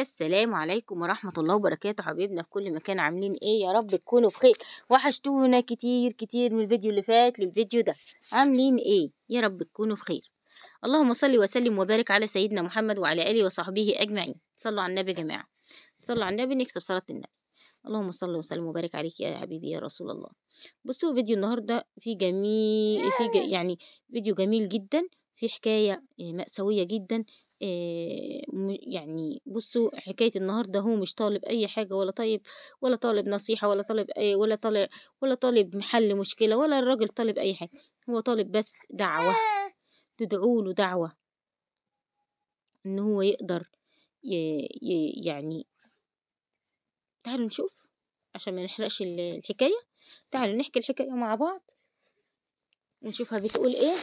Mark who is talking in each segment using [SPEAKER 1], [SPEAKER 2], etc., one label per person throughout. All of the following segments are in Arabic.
[SPEAKER 1] السلام عليكم ورحمة الله وبركاته حبيبنا في كل مكان عاملين ايه يا رب تكونوا بخير وحشتونا كتير كتير من الفيديو اللي فات للفيديو ده عاملين ايه يا رب تكونوا بخير اللهم صل وسلم وبارك على سيدنا محمد وعلى آله وصحبه أجمعين صلوا على النبي يا جماعة صلوا على النبي نكسب صلاة النبي اللهم صل وسلم وبارك عليك يا حبيبي يا رسول الله بصوا فيديو النهارده في جميل في ج... يعني فيديو جميل جدا في حكاية آه، مأساوية جدا يعني بصوا حكاية النهاردة هو مش طالب أي حاجة ولا طيب ولا طالب نصيحة ولا طالب أي ولا طالب ولا طالب حل مشكلة ولا الراجل طالب أي حاجة هو طالب بس دعوة تدعو له دعوة إن هو يقدر يعني تعالوا نشوف عشان ما نحرقش الحكاية تعالوا نحكي الحكاية مع بعض ونشوفها بتقول ايه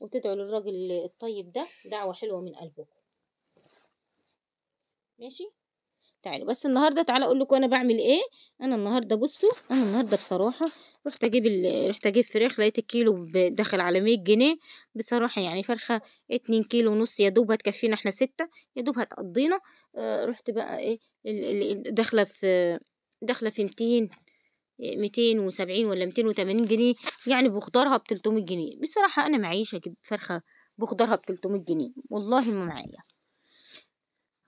[SPEAKER 1] وتدعوا للراجل الطيب ده دعوة حلوة من قلبكم ماشي تعالوا بس النهارده تعالى اقول لكم انا بعمل ايه انا النهارده بصوا انا النهارده بصراحه رحت اجيب ال... رحت اجيب فراخ لقيت الكيلو داخل على 100 جنيه بصراحه يعني فرخه 2 كيلو ونص يا دوب هتكفينا احنا سته يا دوب هتقضينا آه رحت بقى ايه داخله في داخله في 200 ميتين وسبعين ولا ميتين وتمانين جنيه يعني بخضارها بتلتمية جنيه بصراحة أنا معيش أجيب فرخة بخضارها بتلتمية جنيه والله ما معايا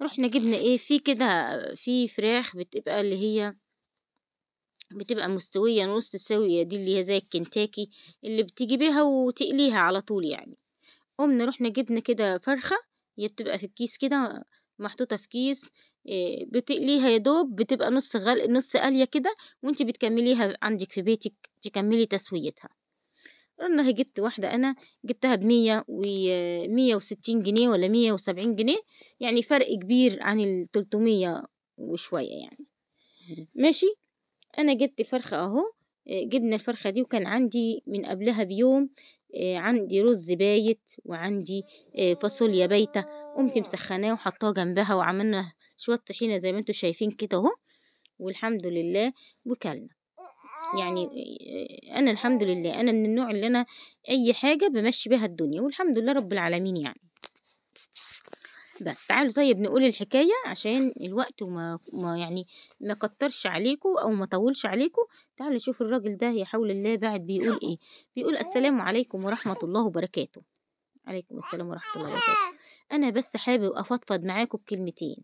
[SPEAKER 1] رحنا جبنا ايه في كده في فراخ بتبقى اللي هي بتبقى مستوية نص سوية دي اللي هي زي الكنتاكي اللي بتجيبيها وتقليها على طول يعني قمنا رحنا جبنا كده فرخة هي بتبقى في الكيس كده محطوطة في كيس آه، بتقليها يا دوب بتبقى نص غل... نص قليه كده وانت بتكمليها عندك في بيتك تكملي تسويتها انا جبت واحده انا جبتها بمية ومية آه، وستين جنيه ولا مية وسبعين جنيه يعني فرق كبير عن التلتمية وشويه يعني ماشي انا جبت فرخه اهو آه، جبنا الفرخه دي وكان عندي من قبلها بيوم آه، عندي رز بايت وعندي آه، فاصوليا بايتة قمت مسخناه وحطاه جنبها وعملنا شوية طحينة زي ما انتوا شايفين كده اهو والحمد لله وكلنا يعني آه، انا الحمد لله انا من النوع اللي انا اي حاجة بمشي بها الدنيا والحمد لله رب العالمين يعني بس تعالوا طيب نقول الحكاية عشان الوقت وما ما يعني ما كترش عليكم أو ما طولش عليكم تعالوا نشوف الراجل ده يا حول الله بعد بيقول إيه بيقول السلام عليكم ورحمة الله وبركاته عليكم السلام ورحمة الله وبركاته أنا بس حابب أفضفض معاكم بكلمتين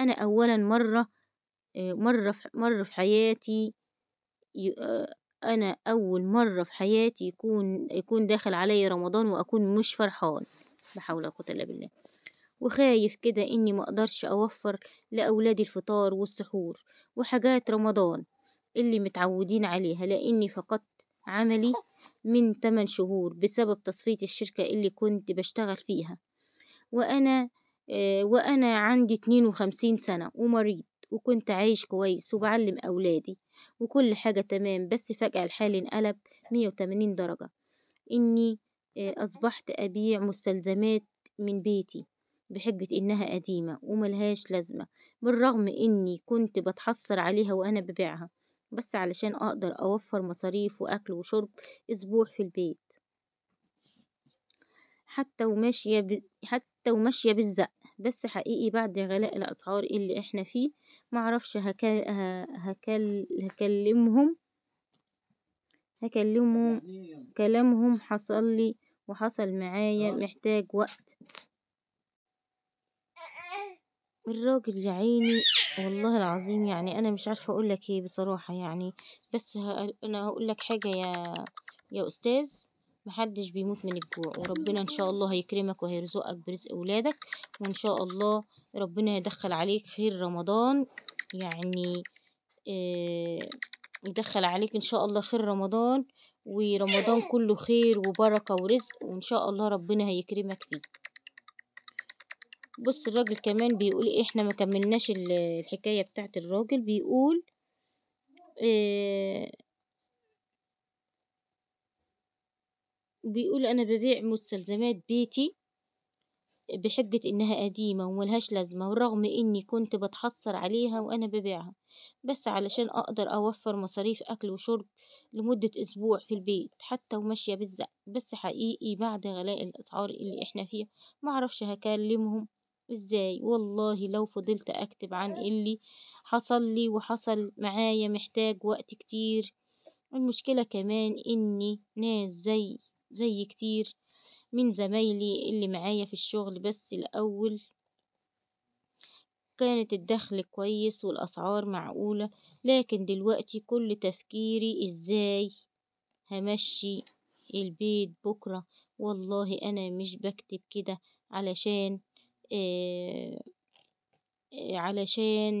[SPEAKER 1] أنا أولا مرة آه، مرة في مرة في حياتي آه، أنا أول مرة في حياتي يكون يكون داخل علي رمضان وأكون مش فرحان لا حول ولا قوة إلا بالله وخايف كده إني مقدرش أوفر لأولادي الفطار والسحور وحاجات رمضان اللي متعودين عليها لأني فقدت عملي من 8 شهور بسبب تصفية الشركة اللي كنت بشتغل فيها وأنا آه، وأنا عندي اتنين وخمسين سنة ومريض وكنت عايش كويس وبعلم أولادي وكل حاجة تمام بس فجأة الحال انقلب مية وتمانين درجة إني آه، أصبحت أبيع مستلزمات من بيتي بحجة إنها قديمة وملهاش لازمة بالرغم إني كنت بتحصر عليها وأنا ببيعها بس علشان أقدر أوفر مصاريف وأكل وشرب أسبوع في البيت حتى وماشية ب... حتى وماشية بالزق بس حقيقي بعد غلاء الأسعار اللي احنا فيه معرفش هك... هكل... هكلمهم هكلمهم يعني كلامهم حصل لي وحصل معايا محتاج وقت الراجل يا عيني والله العظيم يعني انا مش عارفه اقول لك ايه بصراحه يعني بس انا هقول لك حاجه يا يا استاذ محدش بيموت من الجوع وربنا ان شاء الله هيكرمك وهيرزقك برزق اولادك وان شاء الله ربنا يدخل عليك خير رمضان يعني إيه يدخل عليك ان شاء الله خير رمضان ورمضان كله خير وبركه ورزق وان شاء الله ربنا هيكرمك فيه بص الراجل كمان بيقول إيه، احنا ما كملناش الحكاية بتاعت الراجل بيقول إيه بيقول انا ببيع مستلزمات بيتي بحجة إنها قديمة وملهاش لازمة ورغم إني كنت بتحصر عليها وأنا ببيعها بس علشان أقدر أوفر مصاريف أكل وشرب لمدة أسبوع في البيت حتى وماشية بالزق بس حقيقي بعد غلاء الأسعار اللي إحنا ما معرفش هكلمهم إزاي والله لو فضلت أكتب عن اللي حصل لي وحصل معايا محتاج وقت كتير المشكلة كمان إني ناس زي زي كتير من زمايلي اللي معايا في الشغل بس الأول كانت الدخل كويس والأسعار معقولة لكن دلوقتي كل تفكيري إزاي همشي البيت بكرة والله أنا مش بكتب كده علشان علشان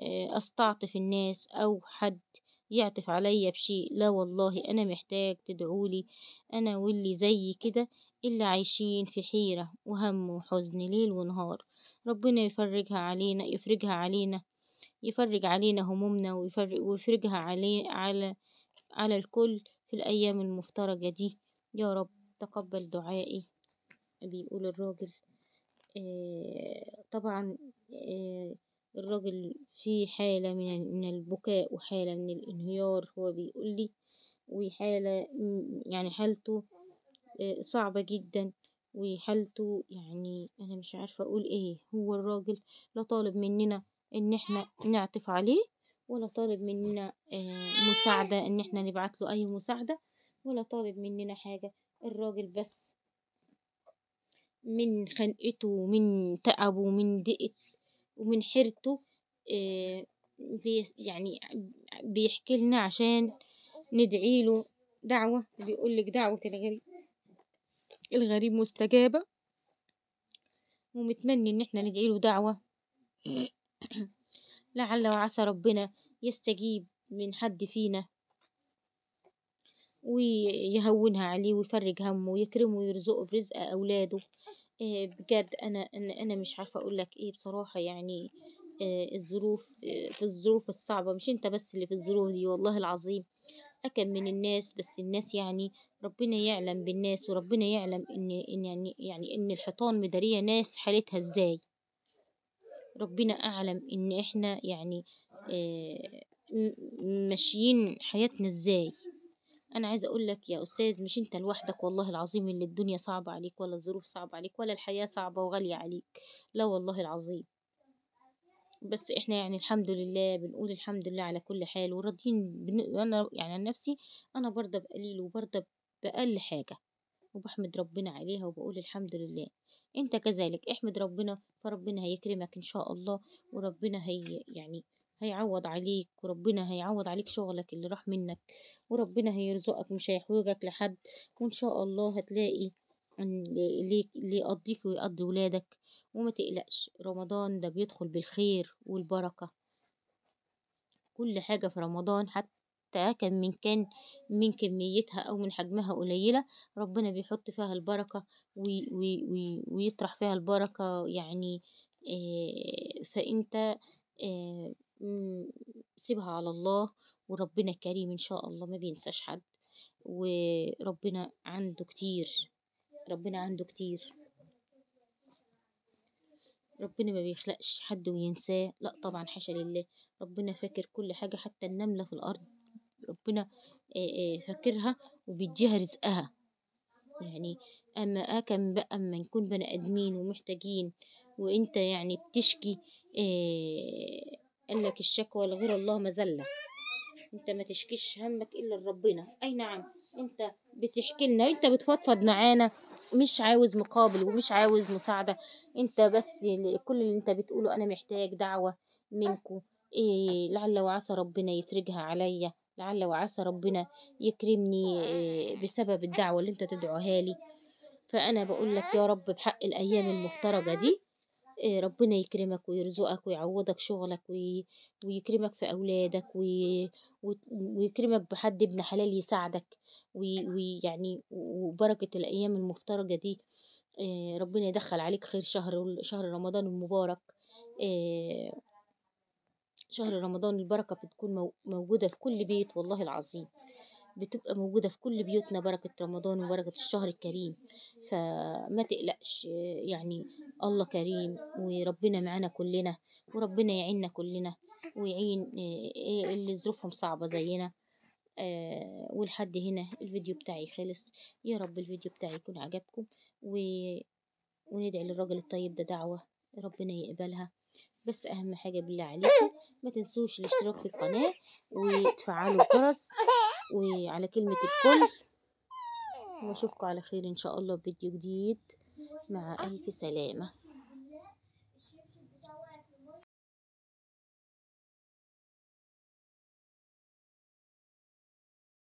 [SPEAKER 1] أستعطف الناس أو حد يعطف عليا بشيء لا والله أنا محتاج تدعولي أنا واللي زيي كده اللي عايشين في حيرة وهم وحزن ليل ونهار ربنا يفرجها علينا يفرجها علينا يفرج علينا همومنا ويفرج ويفرجها علي على على الكل في الأيام المفترجة دي يا رب تقبل دعائي بيقول الراجل آه، طبعا آه، الراجل في حالة من البكاء وحالة من الانهيار هو بيقولي وحالة يعني حالته آه، صعبة جدا وحالته يعني انا مش عارفة اقول ايه هو الراجل لا طالب مننا ان احنا نعطف عليه ولا طالب مننا مساعدة ان احنا نبعت له اي مساعدة ولا طالب مننا حاجة الراجل بس من خنقته ومن تعبه ومن دقة ومن حيرته آه، يعني بيحكي لنا عشان ندعي له دعوة بيقول لك دعوة الغريب الغريب مستجابة ومتمني إن احنا ندعي له دعوة لعل وعسى ربنا يستجيب من حد فينا ويهونها عليه ويفرج همه ويكرمه ويرزقه برزق أولاده آه، بجد أنا أنا مش عارفة أقولك إيه بصراحة يعني آه، الظروف آه، في الظروف الصعبة مش أنت بس اللي في الظروف دي والله العظيم أكم من الناس بس الناس يعني ربنا يعلم بالناس وربنا يعلم إن إن يعني يعني إن الحيطان مدارية ناس حالتها إزاي ربنا أعلم إن إحنا يعني ماشيين حياتنا إزاي أنا عايزة أقولك يا أستاذ مش أنت لوحدك والله العظيم اللي الدنيا صعبة عليك ولا الظروف صعبة عليك ولا الحياة صعبة وغالية عليك، لا والله العظيم. بس احنا يعني الحمد لله بنقول الحمد لله على كل حال وراضيين بن... أنا يعني عن نفسي أنا برضى بقليل وبرضى بأقل حاجة وبحمد ربنا عليها وبقول الحمد لله، أنت كذلك احمد ربنا فربنا هيكرمك إن شاء الله وربنا هي يعني هيعوض عليك وربنا هيعوض عليك شغلك اللي راح منك وربنا هيرزقك مش هيحوجك لحد وإن شاء الله هتلاقي اللي يقضيك ويقضي ولادك وما تقلقش رمضان ده بيدخل بالخير والبركة كل حاجة في رمضان حتى كان من كان من كميتها أو من حجمها قليلة ربنا بيحط فيها البركة وي وي وي ويطرح فيها البركة يعني فأنت امم، سيبها على الله وربنا كريم إن شاء الله ما بينساش حد وربنا عنده كتير ربنا عنده كتير ربنا ما بيخلقش حد وينساه لا طبعا حاشا لله ربنا فاكر كل حاجة حتى النملة في الأرض ربنا فاكرها وبيديها رزقها يعني أما اكم بقى أما نكون بني آدمين ومحتاجين وأنت يعني بتشكي قال لك الشكوى لغير الله مذلة انت ما تشكيش همك الا لربنا اي نعم انت بتحكي لنا انت بتفضفض معانا مش عاوز مقابل ومش عاوز مساعدة انت بس كل اللي انت بتقوله انا محتاج دعوة منكم إيه لعل وعسى ربنا يفرجها عليا لعل وعسى ربنا يكرمني إيه بسبب الدعوة اللي انت تدعوها لي فانا بقول لك يا رب بحق الايام المفترجة دي إيه، ربنا يكرمك ويرزقك ويعوضك شغلك وي- ويكرمك في أولادك وي- ويكرمك بحد ابن حلال يساعدك وي- ويعني وبركة الأيام المفترجة دي إيه، ربنا يدخل عليك خير شهر شهر رمضان المبارك إيه، شهر رمضان البركة بتكون موجودة في كل بيت والله العظيم. بتبقى موجودة في كل بيوتنا بركة رمضان وبركة الشهر الكريم، فما تقلقش يعني الله كريم وربنا معانا كلنا وربنا يعيننا كلنا ويعين آه، اللي ظروفهم صعبة زينا، آه، ولحد هنا الفيديو بتاعي خلص، يا رب الفيديو بتاعي يكون عجبكم و... وندعي للراجل الطيب ده دعوة ربنا يقبلها. بس أهم حاجة بالله عليكم ما تنسوش الاشتراك في القناة وتفعلوا الجرس وعلى كلمة الكل واشوفكم على خير ان شاء الله بفيديو جديد مع الف سلامة